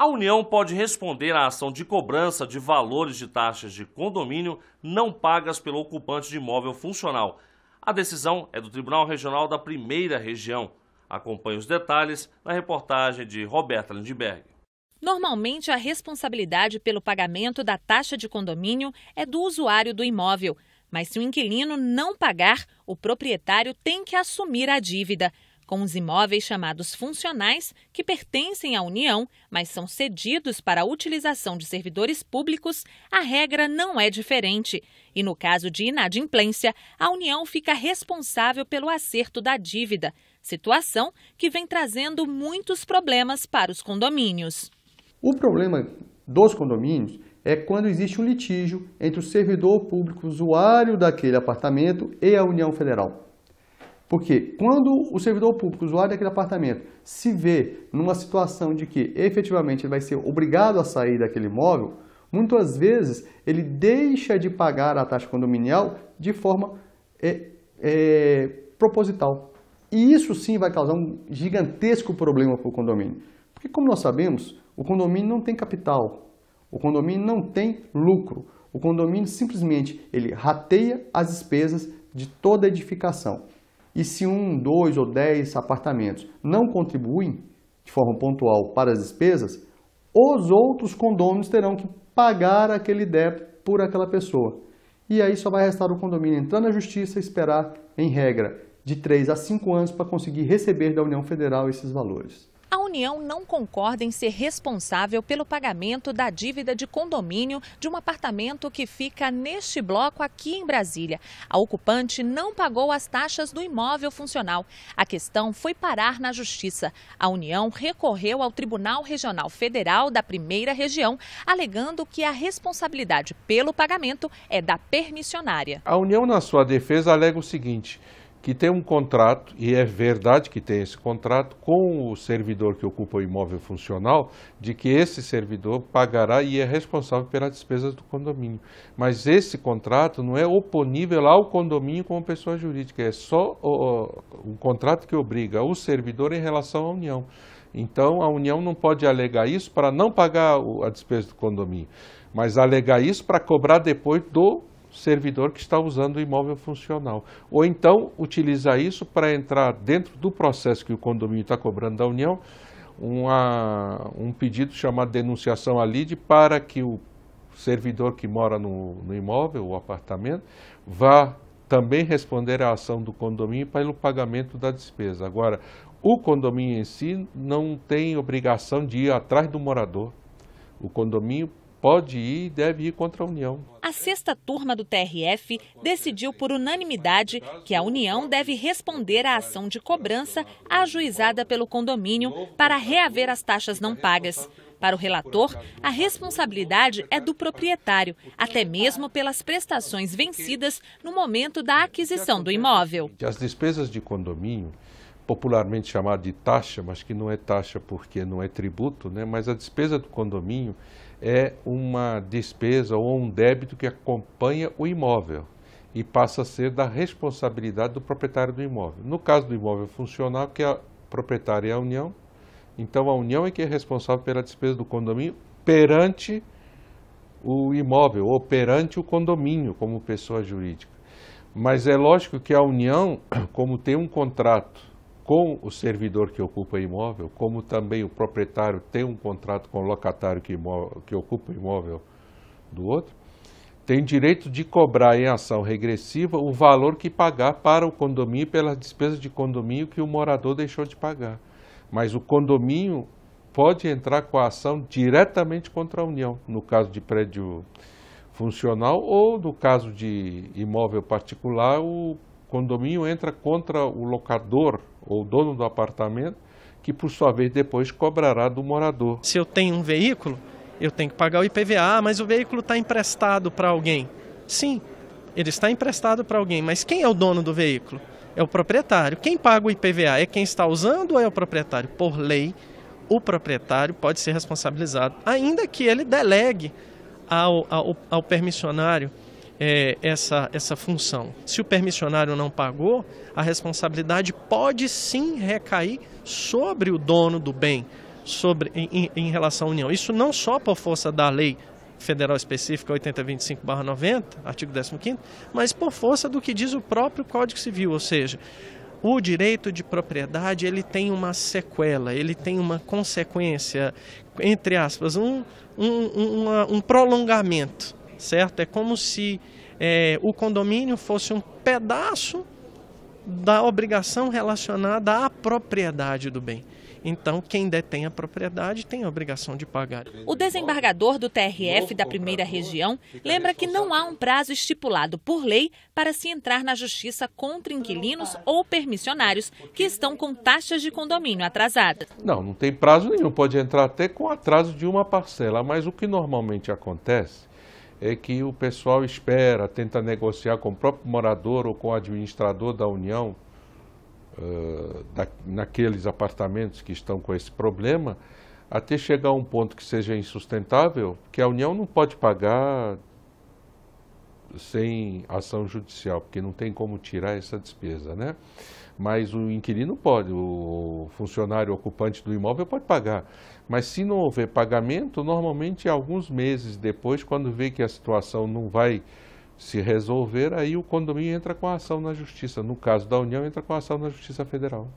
A União pode responder à ação de cobrança de valores de taxas de condomínio não pagas pelo ocupante de imóvel funcional. A decisão é do Tribunal Regional da Primeira Região. Acompanhe os detalhes na reportagem de Roberta Lindberg. Normalmente, a responsabilidade pelo pagamento da taxa de condomínio é do usuário do imóvel. Mas se o inquilino não pagar, o proprietário tem que assumir a dívida com os imóveis chamados funcionais, que pertencem à União, mas são cedidos para a utilização de servidores públicos, a regra não é diferente. E no caso de inadimplência, a União fica responsável pelo acerto da dívida, situação que vem trazendo muitos problemas para os condomínios. O problema dos condomínios é quando existe um litígio entre o servidor público usuário daquele apartamento e a União Federal. Porque quando o servidor público, o usuário daquele apartamento, se vê numa situação de que efetivamente ele vai ser obrigado a sair daquele imóvel, muitas vezes ele deixa de pagar a taxa condominial de forma é, é, proposital. E isso sim vai causar um gigantesco problema para o condomínio. Porque, como nós sabemos, o condomínio não tem capital, o condomínio não tem lucro, o condomínio simplesmente ele rateia as despesas de toda edificação. E se um, dois ou dez apartamentos não contribuem de forma pontual para as despesas, os outros condôminos terão que pagar aquele débito por aquela pessoa. E aí só vai restar o condomínio entrar na justiça e esperar, em regra, de 3 a 5 anos para conseguir receber da União Federal esses valores a União não concorda em ser responsável pelo pagamento da dívida de condomínio de um apartamento que fica neste bloco aqui em Brasília. A ocupante não pagou as taxas do imóvel funcional. A questão foi parar na Justiça. A União recorreu ao Tribunal Regional Federal da Primeira Região, alegando que a responsabilidade pelo pagamento é da permissionária. A União, na sua defesa, alega o seguinte que tem um contrato, e é verdade que tem esse contrato, com o servidor que ocupa o imóvel funcional, de que esse servidor pagará e é responsável pelas despesas do condomínio. Mas esse contrato não é oponível ao condomínio como pessoa jurídica, é só o, o contrato que obriga o servidor em relação à União. Então, a União não pode alegar isso para não pagar a despesa do condomínio, mas alegar isso para cobrar depois do servidor que está usando o imóvel funcional. Ou então utilizar isso para entrar dentro do processo que o condomínio está cobrando da União, uma, um pedido chamado denunciação à lide para que o servidor que mora no, no imóvel o apartamento vá também responder à ação do condomínio pelo pagamento da despesa. Agora, o condomínio em si não tem obrigação de ir atrás do morador. O condomínio pode ir e deve ir contra a União. A sexta turma do TRF decidiu por unanimidade que a União deve responder à ação de cobrança ajuizada pelo condomínio para reaver as taxas não pagas. Para o relator, a responsabilidade é do proprietário, até mesmo pelas prestações vencidas no momento da aquisição do imóvel. As despesas de condomínio, popularmente chamada de taxa, mas que não é taxa porque não é tributo, né? mas a despesa do condomínio é uma despesa ou um débito que acompanha o imóvel e passa a ser da responsabilidade do proprietário do imóvel. No caso do imóvel funcional, que a proprietária é a União, então a União é que é responsável pela despesa do condomínio perante o imóvel ou perante o condomínio como pessoa jurídica. Mas é lógico que a União, como tem um contrato com o servidor que ocupa imóvel, como também o proprietário tem um contrato com o locatário que, imóvel, que ocupa imóvel do outro, tem direito de cobrar em ação regressiva o valor que pagar para o condomínio pelas despesas de condomínio que o morador deixou de pagar. Mas o condomínio pode entrar com a ação diretamente contra a União, no caso de prédio funcional ou no caso de imóvel particular, o condomínio entra contra o locador ou dono do apartamento, que por sua vez depois cobrará do morador. Se eu tenho um veículo, eu tenho que pagar o IPVA, ah, mas o veículo está emprestado para alguém. Sim, ele está emprestado para alguém, mas quem é o dono do veículo? É o proprietário. Quem paga o IPVA é quem está usando ou é o proprietário? Por lei, o proprietário pode ser responsabilizado, ainda que ele delegue ao, ao, ao permissionário é, essa, essa função. Se o permissionário não pagou, a responsabilidade pode sim recair sobre o dono do bem sobre, em, em relação à União. Isso não só por força da lei federal específica 8025-90, artigo 15, mas por força do que diz o próprio Código Civil, ou seja, o direito de propriedade ele tem uma sequela, ele tem uma consequência, entre aspas, um, um, um um prolongamento certo? É como se é, o condomínio fosse um pedaço da obrigação relacionada à propriedade do bem. Então, quem detém a propriedade tem a obrigação de pagar. O desembargador do TRF da primeira região lembra que não há um prazo estipulado por lei para se entrar na justiça contra inquilinos ou permissionários que estão com taxas de condomínio atrasadas. Não, não tem prazo nenhum. Pode entrar até com atraso de uma parcela. Mas o que normalmente acontece é que o pessoal espera, tenta negociar com o próprio morador ou com o administrador da União, uh, da, naqueles apartamentos que estão com esse problema, até chegar a um ponto que seja insustentável, que a União não pode pagar sem ação judicial, porque não tem como tirar essa despesa, né? Mas o inquilino pode, o funcionário ocupante do imóvel pode pagar. Mas se não houver pagamento, normalmente é alguns meses depois, quando vê que a situação não vai se resolver, aí o condomínio entra com a ação na justiça. No caso da União, entra com a ação na Justiça Federal.